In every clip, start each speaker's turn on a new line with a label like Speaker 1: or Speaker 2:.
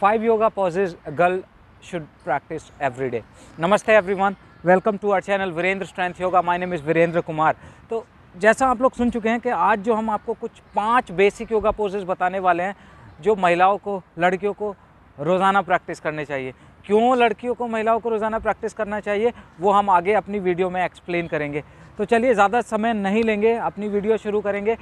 Speaker 1: five yoga poses girl should practice every day नमस्ते every one welcome to our channel Virendra strength yoga my name is Virendra Kumar तो जैसा आप लोग सुन चुके हैं कि आज जो हम आपको कुछ पांच बेसिक योगा पोजेज बताने वाले हैं जो महिलाओं को लड़कियों को रोज़ाना प्रैक्टिस करने चाहिए क्यों लड़कियों को महिलाओं को रोज़ाना प्रैक्टिस करना चाहिए वो हम आगे अपनी वीडियो में एक्सप्लेन करेंगे तो चलिए ज़्यादा समय नहीं लेंगे अपनी वीडियो शुरू करेंगे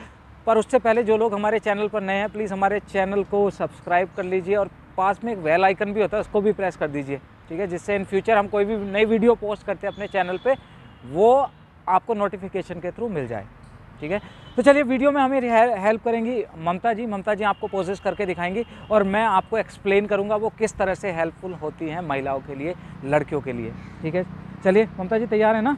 Speaker 1: पर उससे पहले जो लोग हमारे चैनल पर नए हैं प्लीज़ हमारे चैनल को सब्सक्राइब कर लीजिए और पास में एक वेल आइकन भी होता है उसको भी प्रेस कर दीजिए ठीक है जिससे इन फ्यूचर हम कोई भी नई वीडियो पोस्ट करते हैं अपने चैनल पे वो आपको नोटिफिकेशन के थ्रू मिल जाए ठीक है तो चलिए वीडियो में हमें हेल्प करेंगी ममता जी ममता जी आपको पोजेस करके दिखाएंगी और मैं आपको एक्सप्लेन करूँगा वो किस तरह से हेल्पफुल होती हैं महिलाओं के लिए लड़कियों के लिए ठीक है चलिए ममता जी तैयार है ना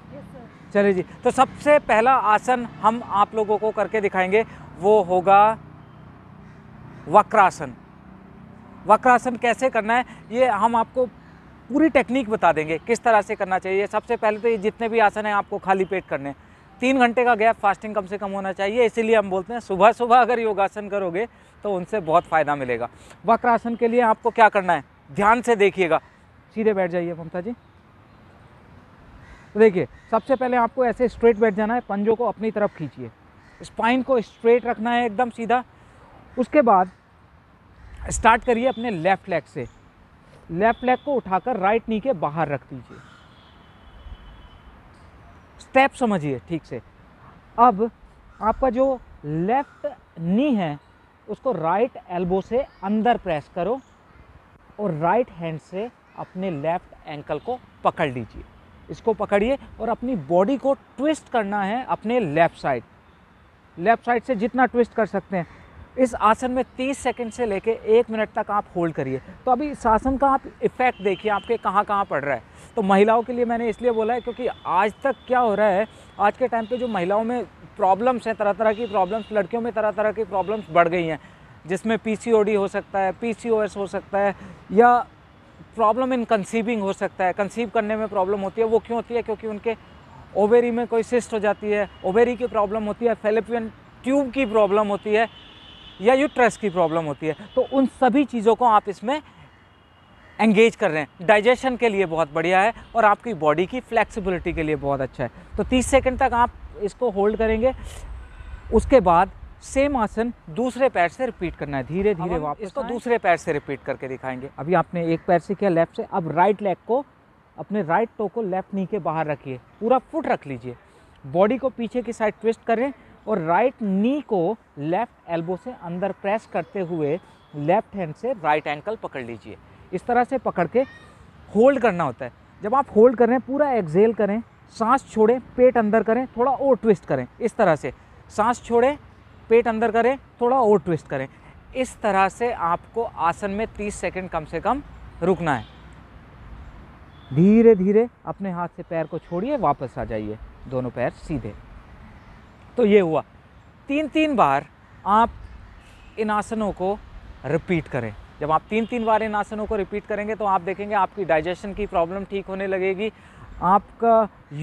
Speaker 1: चलिए जी तो सबसे पहला आसन हम आप लोगों को करके दिखाएंगे वो होगा वक्रासन वक्रासन कैसे करना है ये हम आपको पूरी टेक्निक बता देंगे किस तरह से करना चाहिए सबसे पहले तो ये जितने भी आसन हैं आपको खाली पेट करने तीन घंटे का गैप फास्टिंग कम से कम होना चाहिए इसीलिए हम बोलते हैं सुबह सुबह अगर योगासन करोगे तो उनसे बहुत फ़ायदा मिलेगा वक्रासन के लिए आपको क्या करना है ध्यान से देखिएगा सीधे बैठ जाइए ममता जी तो देखिए सबसे पहले आपको ऐसे स्ट्रेट बैठ जाना है पंजों को अपनी तरफ खींचिए स्पाइन को स्ट्रेट रखना है एकदम सीधा उसके बाद स्टार्ट करिए अपने लेफ़्ट लेग से लेफ़्ट लेग को उठाकर राइट नी के बाहर रख दीजिए स्टेप समझिए ठीक से अब आपका जो लेफ़्ट नी है उसको राइट एल्बो से अंदर प्रेस करो और राइट हैंड से अपने लेफ़्ट एंकल को पकड़ लीजिए इसको पकड़िए और अपनी बॉडी को ट्विस्ट करना है अपने लेफ़्ट साइड लेफ़्ट साइड से जितना ट्विस्ट कर सकते हैं इस आसन में 30 सेकंड से लेके एक मिनट तक आप होल्ड करिए तो अभी इस आसन का आप इफ़ेक्ट देखिए आपके कहाँ कहाँ पड़ रहा है तो महिलाओं के लिए मैंने इसलिए बोला है क्योंकि आज तक क्या हो रहा है आज के टाइम पे जो महिलाओं में प्रॉब्लम्स हैं तरह तरह की प्रॉब्लम्स लड़कियों में तरह तरह की प्रॉब्लम्स बढ़ गई हैं जिसमें पी हो सकता है पी हो सकता है या प्रॉब्लम इन कंसीविंग हो सकता है कंसीव करने में प्रॉब्लम होती है वो क्यों होती है क्योंकि उनके ओवेरी में कोई सिस्ट हो जाती है ओवेरी की प्रॉब्लम होती है फेलिपियन ट्यूब की प्रॉब्लम होती है या यूट्रस की प्रॉब्लम होती है तो उन सभी चीज़ों को आप इसमें एंगेज कर रहे हैं डाइजेशन के लिए बहुत बढ़िया है और आपकी बॉडी की फ्लेक्सिबिलिटी के लिए बहुत अच्छा है तो 30 सेकंड तक आप इसको होल्ड करेंगे उसके बाद सेम आसन दूसरे पैर से रिपीट करना है धीरे धीरे वापस इसको दूसरे पैर से रिपीट करके दिखाएंगे अभी आपने एक पैर से किया लेफ्ट से अब राइट लेग को अपने राइट टो को लेफ्ट नी के बाहर रखिए पूरा फुट रख लीजिए बॉडी को पीछे की साइड ट्विस्ट करें और राइट नी को लेफ़्ट एल्बो से अंदर प्रेस करते हुए लेफ़्ट हैंड से राइट एंकल पकड़ लीजिए इस तरह से पकड़ के होल्ड करना होता है जब आप होल्ड करें पूरा एक्जेल करें सांस छोड़ें पेट अंदर करें थोड़ा और ट्विस्ट करें इस तरह से सांस छोड़ें पेट अंदर करें थोड़ा और ट्विस्ट करें इस तरह से आपको आसन में 30 सेकंड कम से कम रुकना है धीरे धीरे अपने हाथ से पैर को छोड़िए वापस आ जाइए दोनों पैर सीधे तो ये हुआ तीन तीन बार आप इन आसनों को रिपीट करें जब आप तीन तीन बार इन आसनों को रिपीट करेंगे तो आप देखेंगे आपकी डाइजेशन की प्रॉब्लम ठीक होने लगेगी आपका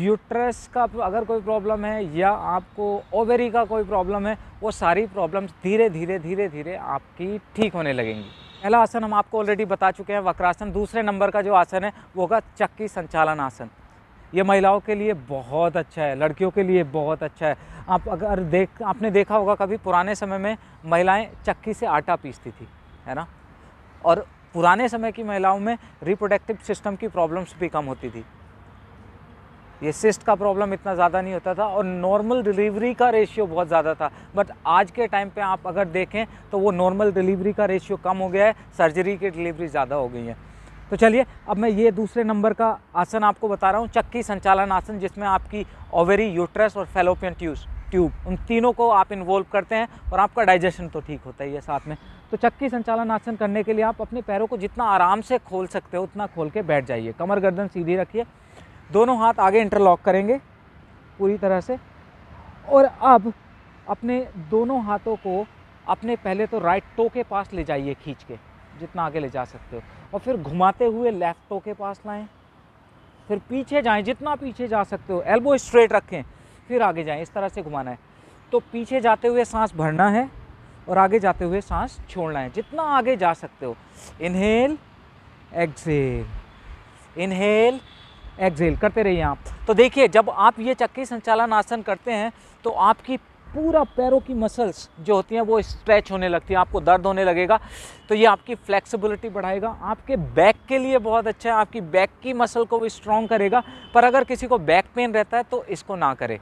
Speaker 1: यूट्रस का अगर कोई प्रॉब्लम है या आपको ओवेरी का कोई प्रॉब्लम है वो सारी प्रॉब्लम्स धीरे धीरे धीरे धीरे आपकी ठीक होने लगेंगी पहला आसन हम आपको ऑलरेडी बता चुके हैं वक्रासन दूसरे नंबर का जो आसन है वो होगा चक्की संचालन आसन ये महिलाओं के लिए बहुत अच्छा है लड़कियों के लिए बहुत अच्छा है आप अगर देख आपने देखा होगा कभी पुराने समय में महिलाएं चक्की से आटा पीसती थी है ना और पुराने समय की महिलाओं में रिप्रोडक्टिव सिस्टम की प्रॉब्लम्स भी कम होती थी ये सिस्ट का प्रॉब्लम इतना ज़्यादा नहीं होता था और नॉर्मल डिलीवरी का रेशियो बहुत ज़्यादा था बट आज के टाइम पे आप अगर देखें तो वो नॉर्मल डिलीवरी का रेशियो कम हो गया है सर्जरी की डिलीवरी ज़्यादा हो गई है तो चलिए अब मैं ये दूसरे नंबर का आसन आपको बता रहा हूँ चक्की संचालन आसन जिसमें आपकी ओवेरी यूट्रस और फेलोपियन ट्यूज ट्यूब उन तीनों को आप इन्वॉल्व करते हैं और आपका डाइजेशन तो ठीक होता ही है साथ में तो चक्की संचालन आसन करने के लिए आप अपने पैरों को जितना आराम से खोल सकते हो उतना खोल के बैठ जाइए कमर गर्दन सीधी रखिए दोनों हाथ आगे इंटरलॉक करेंगे पूरी तरह से और अब अपने दोनों हाथों को अपने पहले तो राइट टो के पास ले जाइए खींच के जितना आगे ले जा सकते हो और फिर घुमाते हुए लेफ्ट टो के पास लाएँ फिर पीछे जाएँ जितना पीछे जा सकते हो एल्बो स्ट्रेट रखें फिर आगे जाएँ इस तरह से घुमाना है तो पीछे जाते हुए सांस भरना है और आगे जाते हुए सांस छोड़ना है जितना आगे जा सकते हो इनहेल एक्सेल इनहेल एक्सेल करते रहिए आप तो देखिए जब आप ये चक्की संचालन आसन करते हैं तो आपकी पूरा पैरों की मसल्स जो होती हैं वो स्ट्रेच होने लगती हैं आपको दर्द होने लगेगा तो ये आपकी फ्लेक्सिबिलिटी बढ़ाएगा आपके बैक के लिए बहुत अच्छा है आपकी बैक की मसल को भी स्ट्रॉन्ग करेगा पर अगर किसी को बैक पेन रहता है तो इसको ना करें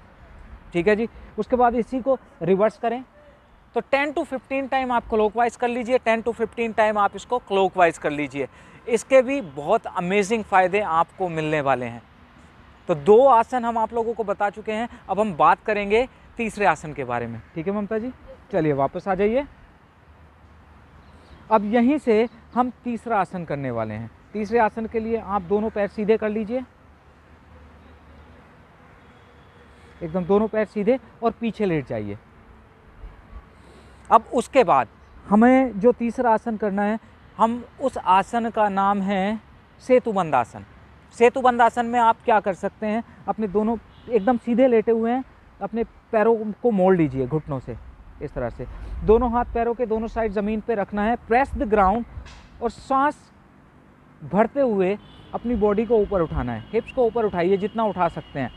Speaker 1: ठीक है जी उसके बाद इसी को रिवर्स करें तो 10 टू 15 टाइम आप क्लोक वाइज कर लीजिए 10 टू 15 टाइम आप इसको क्लोक वाइज कर लीजिए इसके भी बहुत अमेजिंग फ़ायदे आपको मिलने वाले हैं तो दो आसन हम आप लोगों को बता चुके हैं अब हम बात करेंगे तीसरे आसन के बारे में ठीक है ममता जी चलिए वापस आ जाइए अब यहीं से हम तीसरा आसन करने वाले हैं तीसरे आसन के लिए आप दोनों पैर सीधे कर लीजिए एकदम दोनों पैर सीधे और पीछे लेट जाइए अब उसके बाद हमें जो तीसरा आसन करना है हम उस आसन का नाम है सेतुबंद आसन सेतुबंद आसन में आप क्या कर सकते हैं अपने दोनों एकदम सीधे लेटे हुए हैं अपने पैरों को मोड़ लीजिए घुटनों से इस तरह से दोनों हाथ पैरों के दोनों साइड ज़मीन पर रखना है प्रेस द ग्राउंड और सांस भरते हुए अपनी बॉडी को ऊपर उठाना है हिप्स को ऊपर उठाइए जितना उठा सकते हैं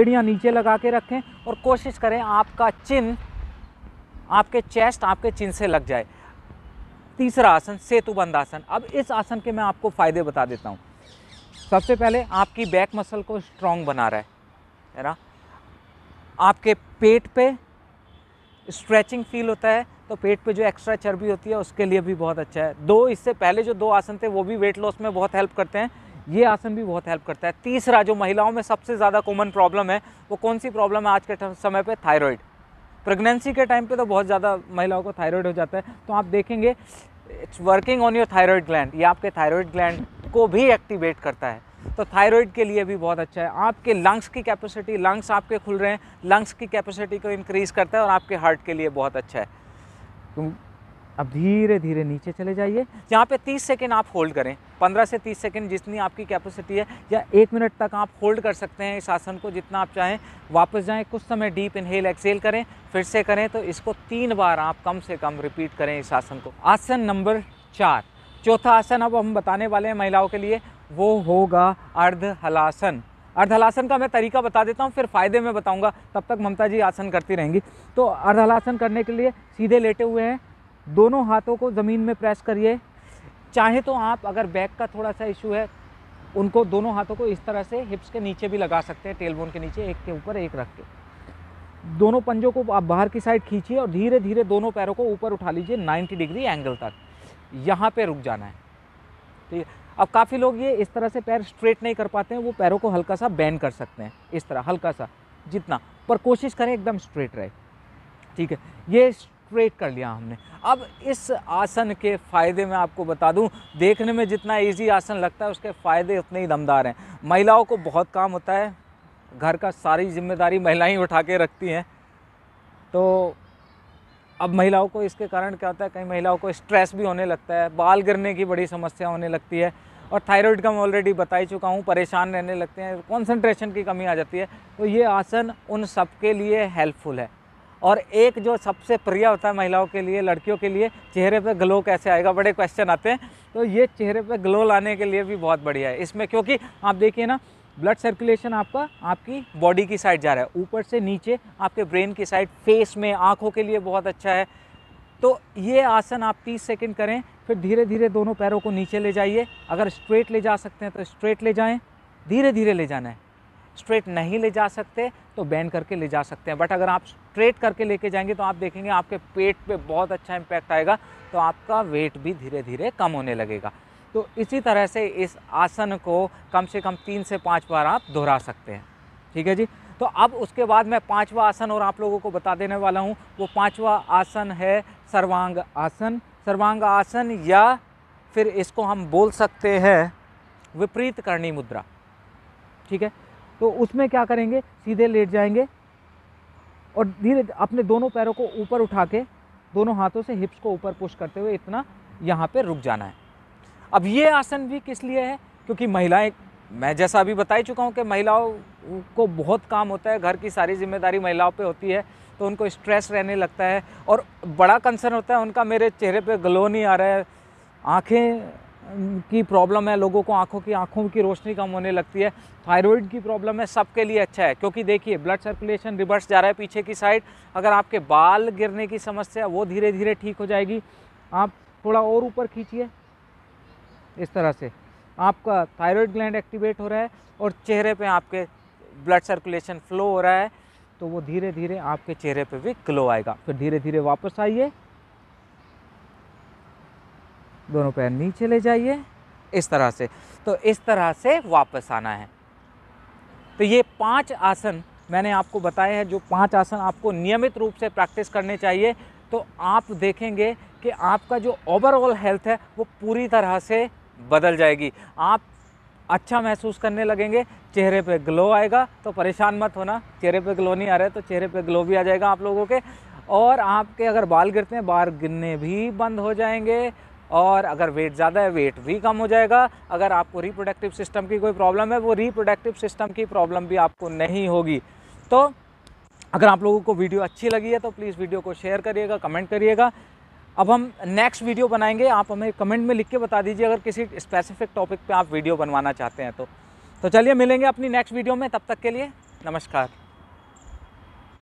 Speaker 1: एड़ियाँ नीचे लगा के रखें और कोशिश करें आपका चिन आपके चेस्ट आपके चिन से लग जाए तीसरा आसन सेतुबंद आसन अब इस आसन के मैं आपको फ़ायदे बता देता हूँ सबसे पहले आपकी बैक मसल को स्ट्रॉन्ग बना रहा है है ना आपके पेट पे स्ट्रेचिंग फील होता है तो पेट पे जो एक्स्ट्रा चर्बी होती है उसके लिए भी बहुत अच्छा है दो इससे पहले जो दो आसन थे वो भी वेट लॉस में बहुत हेल्प करते हैं ये आसन भी बहुत हेल्प करता है तीसरा जो महिलाओं में सबसे ज़्यादा कॉमन प्रॉब्लम है वो कौन सी प्रॉब्लम है आज के समय पर थायरॉयड प्रेगनेंसी के टाइम पे तो बहुत ज़्यादा महिलाओं को थायरॉयड हो जाता है तो आप देखेंगे it's working on your thyroid gland ये आपके थायरॉयड ग्लैंड को भी एक्टिवेट करता है तो थायराइड के लिए भी बहुत अच्छा है आपके लंग्स की कैपेसिटी लंग्स आपके खुल रहे हैं लंग्स की कैपेसिटी को इंक्रीज़ करता है और आपके हार्ट के लिए बहुत अच्छा है तुम अब धीरे धीरे नीचे चले जाइए यहाँ पे 30 सेकेंड आप होल्ड करें 15 से 30 सेकेंड जितनी आपकी कैपेसिटी है या एक मिनट तक आप होल्ड कर सकते हैं इस आसन को जितना आप चाहें वापस जाएं कुछ समय डीप इनहेल एक्सेल करें फिर से करें तो इसको तीन बार आप कम से कम रिपीट करें इस आसन को आसन नंबर चार चौथा आसन अब हम बताने वाले हैं महिलाओं के लिए वो होगा अर्धहलासन अर्धहलासन का मैं तरीका बता देता हूँ फिर फ़ायदे में बताऊँगा तब तक ममता जी आसन करती रहेंगी तो अर्धहलासन करने के लिए सीधे लेटे हुए हैं दोनों हाथों को ज़मीन में प्रेस करिए चाहे तो आप अगर बैक का थोड़ा सा इशू है उनको दोनों हाथों को इस तरह से हिप्स के नीचे भी लगा सकते हैं टेलबोन के नीचे एक के ऊपर एक रख के दोनों पंजों को आप बाहर की साइड खींचिए और धीरे धीरे दोनों पैरों को ऊपर उठा लीजिए 90 डिग्री एंगल तक यहाँ पे रुक जाना है ठीक है अब काफ़ी लोग ये इस तरह से पैर स्ट्रेट नहीं कर पाते हैं वो पैरों को हल्का सा बैन कर सकते हैं इस तरह हल्का सा जितना पर कोशिश करें एकदम स्ट्रेट रहे ठीक है ये स्ट्रेट कर लिया हमने अब इस आसन के फ़ायदे मैं आपको बता दूं देखने में जितना इजी आसन लगता है उसके फ़ायदे उतने ही दमदार हैं महिलाओं को बहुत काम होता है घर का सारी जिम्मेदारी महिलाएं उठा के रखती हैं तो अब महिलाओं को इसके कारण क्या होता है कई महिलाओं को स्ट्रेस भी होने लगता है बाल गिरने की बड़ी समस्या होने लगती है और थायराइड का मैं ऑलरेडी बता ही चुका हूँ परेशान रहने लगते हैं कॉन्सेंट्रेशन की कमी आ जाती है तो ये आसन उन सब के लिए हेल्पफुल है और एक जो सबसे प्रिय होता है महिलाओं के लिए लड़कियों के लिए चेहरे पे ग्लो कैसे आएगा बड़े क्वेश्चन आते हैं तो ये चेहरे पे ग्लो लाने के लिए भी बहुत बढ़िया है इसमें क्योंकि आप देखिए ना ब्लड सर्कुलेशन आपका आपकी बॉडी की साइड जा रहा है ऊपर से नीचे आपके ब्रेन की साइड फेस में आँखों के लिए बहुत अच्छा है तो ये आसन आप 30 सेकंड करें फिर धीरे धीरे दोनों पैरों को नीचे ले जाइए अगर स्ट्रेट ले जा सकते हैं तो स्ट्रेट ले जाएं धीरे धीरे ले जाना है स्ट्रेट नहीं ले जा सकते तो बैंड करके ले जा सकते हैं बट अगर आप स्ट्रेट करके लेके जाएंगे तो आप देखेंगे आपके पेट पे बहुत अच्छा इम्पैक्ट आएगा तो आपका वेट भी धीरे धीरे कम होने लगेगा तो इसी तरह से इस आसन को कम से कम तीन से पाँच बार आप दोहरा सकते हैं ठीक है जी तो अब उसके बाद मैं पाँचवा आसन और आप लोगों को बता देने वाला हूँ वो पाँचवा आसन है सर्वांग आसन सर्वांग आसन या फिर इसको हम बोल सकते हैं विपरीत करणी मुद्रा ठीक है तो उसमें क्या करेंगे सीधे लेट जाएंगे और धीरे अपने दोनों पैरों को ऊपर उठा के दोनों हाथों से हिप्स को ऊपर पुश करते हुए इतना यहाँ पे रुक जाना है अब ये आसन भी किस लिए है क्योंकि महिलाएं मैं जैसा अभी बता ही चुका हूँ कि महिलाओं को बहुत काम होता है घर की सारी जिम्मेदारी महिलाओं पे होती है तो उनको स्ट्रेस रहने लगता है और बड़ा कंसर्न होता है उनका मेरे चेहरे पे ग्लो नहीं आ रहा है आँखें की प्रॉब्लम है लोगों को आँखों की आँखों की रोशनी कम होने लगती है थायराइड की प्रॉब्लम है सबके लिए अच्छा है क्योंकि देखिए ब्लड सर्कुलेशन रिवर्स जा रहा है पीछे की साइड अगर आपके बाल गिरने की समस्या वो धीरे धीरे ठीक हो जाएगी आप थोड़ा और ऊपर खींचिए इस तरह से आपका थायराइड ग्लैंड एक्टिवेट हो रहा है और चेहरे पे आपके ब्लड सर्कुलेशन फ्लो हो रहा है तो वो धीरे धीरे आपके चेहरे पे भी ग्लो आएगा फिर धीरे धीरे वापस आइए दोनों पैर नीचे ले जाइए इस तरह से तो इस तरह से वापस आना है तो ये पांच आसन मैंने आपको बताए हैं जो पांच आसन आपको नियमित रूप से प्रैक्टिस करने चाहिए तो आप देखेंगे कि आपका जो ओवरऑल हेल्थ है वो पूरी तरह से बदल जाएगी आप अच्छा महसूस करने लगेंगे चेहरे पे ग्लो आएगा तो परेशान मत होना चेहरे पे ग्लो नहीं आ रहा है तो चेहरे पे ग्लो भी आ जाएगा आप लोगों के और आपके अगर बाल गिरते हैं बाल गिरने भी बंद हो जाएंगे और अगर वेट ज़्यादा है वेट भी कम हो जाएगा अगर आपको रिप्रोडक्टिव सिस्टम की कोई प्रॉब्लम है वो रिप्रोडक्टिव सिस्टम की प्रॉब्लम भी आपको नहीं होगी तो अगर आप लोगों को वीडियो अच्छी लगी है तो प्लीज़ वीडियो को शेयर करिएगा कमेंट करिएगा अब हम नेक्स्ट वीडियो बनाएंगे आप हमें कमेंट में लिख के बता दीजिए अगर किसी स्पेसिफिक टॉपिक पे आप वीडियो बनवाना चाहते हैं तो तो चलिए मिलेंगे अपनी नेक्स्ट वीडियो में तब तक के लिए नमस्कार